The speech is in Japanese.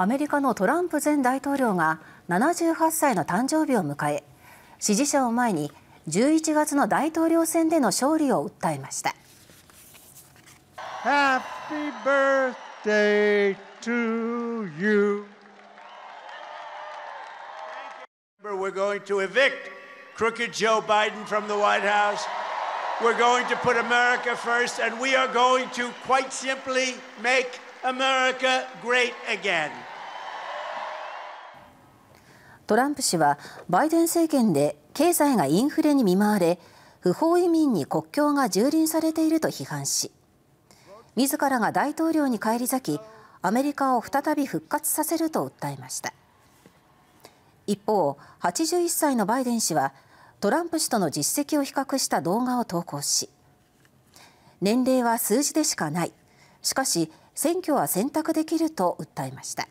アメリカのトランプ前大統領が78歳の誕生日を迎え支持者を前に11月の大統領選での勝利を訴えました。Happy birthday to you. We're going to evict crooked Joe Biden from the White House. We're going to put America first, and we are going to quite simply make America great again. トランプ氏はバイデン政権で経済がインフレに見舞われ不法移民に国境が蹂躙されていると批判し自らが大統領に返り咲きアメリカを再び復活させると訴えました一方81歳のバイデン氏はトランプ氏との実績を比較した動画を投稿し年齢は数字でしかないしかし選挙は選択できると訴えました